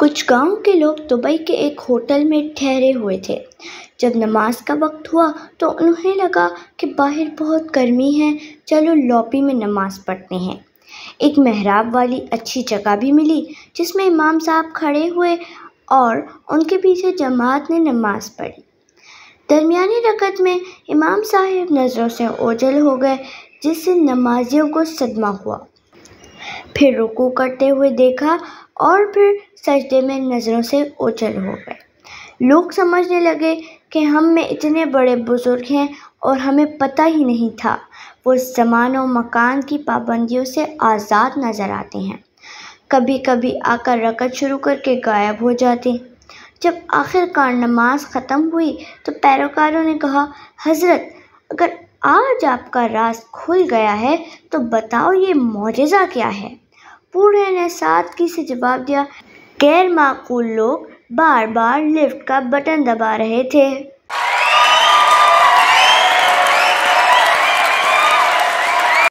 कुछ गांव के लोग दुबई के एक होटल में ठहरे हुए थे जब नमाज का वक्त हुआ तो उन्हें लगा कि बाहर बहुत गर्मी है चलो लॉबी में नमाज पढ़ते हैं एक महराब वाली अच्छी जगह भी मिली जिसमें इमाम साहब खड़े हुए और उनके पीछे जमात ने नमाज पढ़ी दरमिया रकत में इमाम साहब नज़रों से ओझल हो गए जिससे नमाजियों को सदमा हुआ फिर रुकू करते हुए देखा और फिर सजदे में नज़रों से ओझल हो गए लोग समझने लगे कि हम में इतने बड़े बुज़ुर्ग हैं और हमें पता ही नहीं था वो जमान और मकान की पाबंदियों से आज़ाद नज़र आते हैं कभी कभी आकर रकत शुरू करके गायब हो जाते जब आखिरकार नमाज ख़त्म हुई तो पैरोकारों ने कहा हज़रत अगर आज आपका राज खुल गया है तो बताओ ये मुजज़ा क्या है पूरे ने सादगी से जवाब दिया गैर माकूल लोग बार बार लिफ्ट का बटन दबा रहे थे